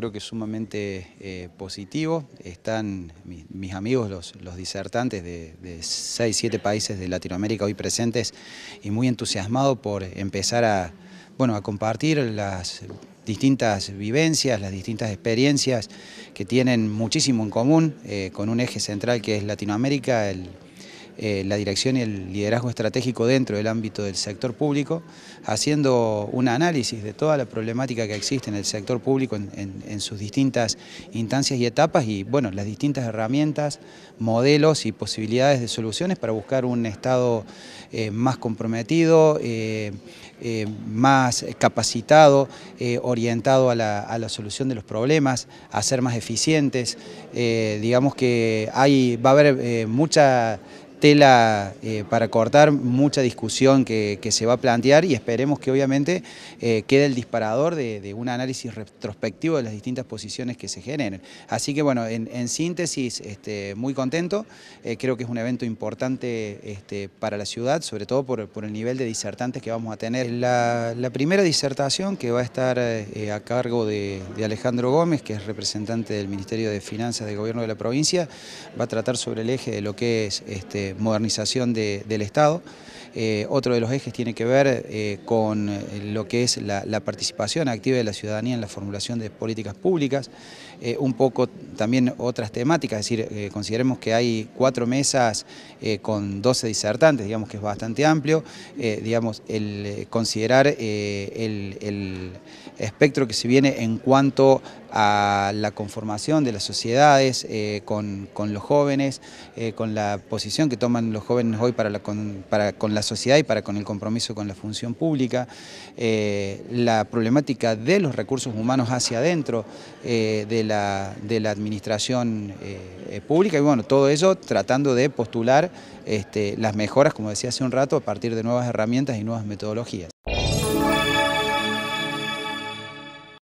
creo que es sumamente eh, positivo. Están mis amigos, los, los disertantes de, de, 6, 7 países de Latinoamérica hoy presentes y muy entusiasmados por empezar a, bueno, a compartir las distintas vivencias, las distintas experiencias que tienen muchísimo en común eh, con un eje central que es Latinoamérica, el eh, la dirección y el liderazgo estratégico dentro del ámbito del sector público, haciendo un análisis de toda la problemática que existe en el sector público en, sus distintas instancias y etapas y bueno, las distintas herramientas, modelos y posibilidades de soluciones para buscar un Estado eh, más comprometido, eh, más capacitado, orientado a la, a la, solución de los problemas, a ser más eficientes. digamos que hay, va a haber mucha tela eh, para cortar, mucha discusión que, se va a plantear y esperemos que obviamente eh, quede el disparador de, un análisis retrospectivo de las distintas posiciones que se generen. Así que bueno, en, síntesis, este, muy contento, eh, creo que es un evento importante este, para la ciudad, sobre todo por, el nivel de disertantes que vamos a tener. La, primera disertación que va a estar a cargo de, Alejandro Gómez, que es representante del Ministerio de Finanzas del Gobierno de la Provincia, va a tratar sobre el eje de lo que es... Este, modernización del Estado. Eh, otro de los ejes tiene que ver eh, con eh, lo que es la, participación activa de la ciudadanía en la formulación de políticas públicas, un poco también otras temáticas, es decir, consideremos que hay cuatro mesas con 12 disertantes, digamos que es bastante amplio, digamos, el considerar el, espectro que se viene en cuanto a la conformación de las sociedades, con, los jóvenes, con la posición que toman los jóvenes hoy para para, con la sociedad y para con el compromiso con la función pública, eh, la problemática de los recursos humanos hacia adentro eh, de, la, de, la, administración eh, pública y bueno, todo ello tratando de postular este, las mejoras, como decía hace un rato, a partir de nuevas herramientas y nuevas metodologías.